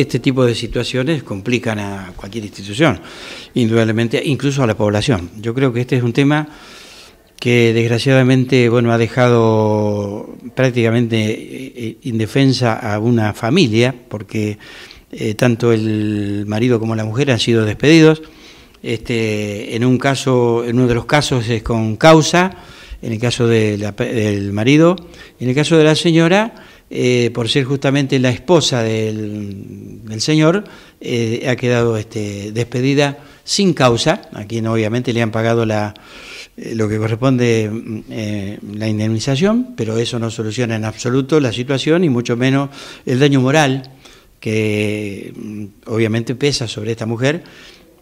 este tipo de situaciones complican a cualquier institución, indudablemente, incluso a la población. Yo creo que este es un tema que desgraciadamente bueno, ha dejado prácticamente eh, eh, indefensa a una familia, porque eh, tanto el marido como la mujer han sido despedidos. Este, en un caso, en uno de los casos es con causa, en el caso del marido, en el caso de la señora eh, por ser justamente la esposa del, señor, eh, ha quedado este, despedida sin causa, a quien obviamente le han pagado la, eh, lo que corresponde mm, la indemnización, pero eso no soluciona en absoluto la situación y mucho menos el daño moral que mm, obviamente pesa sobre esta mujer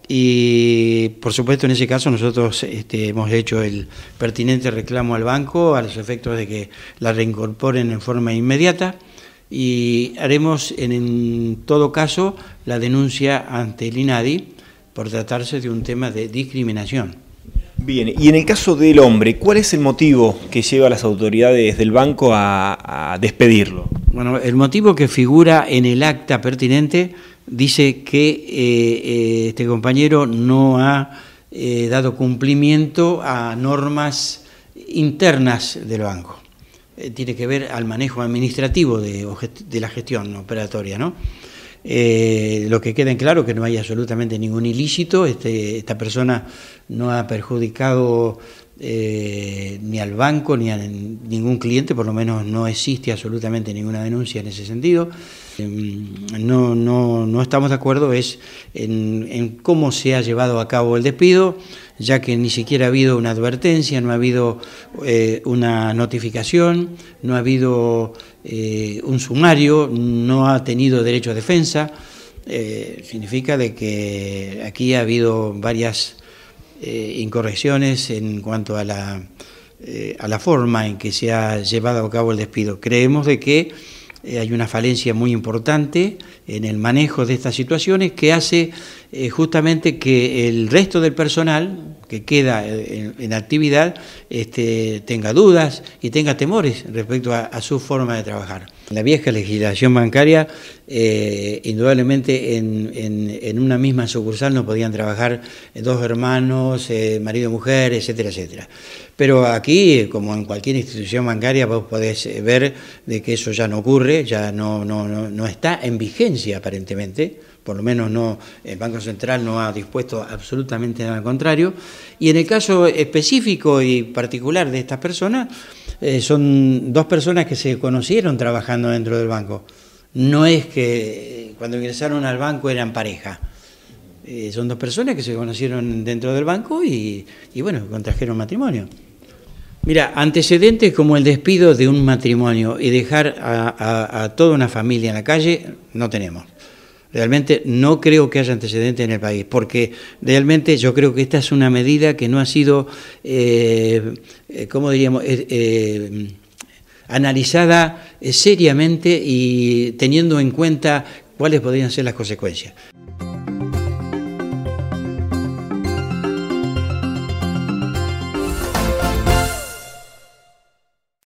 y por supuesto en ese caso nosotros este, hemos hecho el pertinente reclamo al banco a los efectos de que la reincorporen en forma inmediata y haremos en, todo caso la denuncia ante el INADI por tratarse de un tema de discriminación. Bien, y en el caso del hombre, ¿cuál es el motivo que lleva a las autoridades del banco a despedirlo? Bueno, el motivo que figura en el acta pertinente dice que eh, eh, este compañero no ha eh, dado cumplimiento a normas internas del banco. tiene que ver al manejo administrativo de, la gestión operatoria, ¿no? lo que queda en claro que no hay absolutamente ningún ilícito, este, esta persona no ha perjudicado eh, ni al banco ni a ningún cliente, por lo menos no existe absolutamente ninguna denuncia en ese sentido. Em, no, no, estamos de acuerdo es en, cómo se ha llevado a cabo el despido, ya que ni siquiera ha habido una advertencia, no ha habido eh, una notificación, no ha habido eh, un sumario, no ha tenido derecho a defensa. significa de que aquí ha habido varias eh, incorrecciones en cuanto a la, eh, a la forma en que se ha llevado a cabo el despido. Creemos de que eh, hay una falencia muy importante en el manejo de estas situaciones que hace justamente que el resto del personal, que queda en, actividad este, tenga dudas y tenga temores respecto a, su forma de trabajar. La vieja legislación bancaria, eh, indudablemente en, una misma sucursal no podían trabajar eh, dos hermanos, eh, marido y mujer, etcétera, etcétera. Pero aquí, como en cualquier institución bancaria, vos podés ver de que eso ya no ocurre, ya no, no está en vigencia aparentemente, por lo menos no, el Banco Central no ha dispuesto absolutamente nada al contrario. Y en el caso específico y particular de estas personas, eh, son dos personas que se conocieron trabajando dentro del banco. No es que eh, cuando ingresaron al banco eran pareja. Eh, son dos personas que se conocieron dentro del banco y, bueno, contrajeron matrimonio. Mira, antecedentes como el despido de un matrimonio y dejar a toda una familia en la calle, no tenemos. Realmente no creo que haya antecedente en el país, porque realmente yo creo que esta es una medida que no ha sido, eh, eh ¿cómo diríamos?, eh, eh, analizada seriamente y teniendo en cuenta cuáles podrían ser las consecuencias.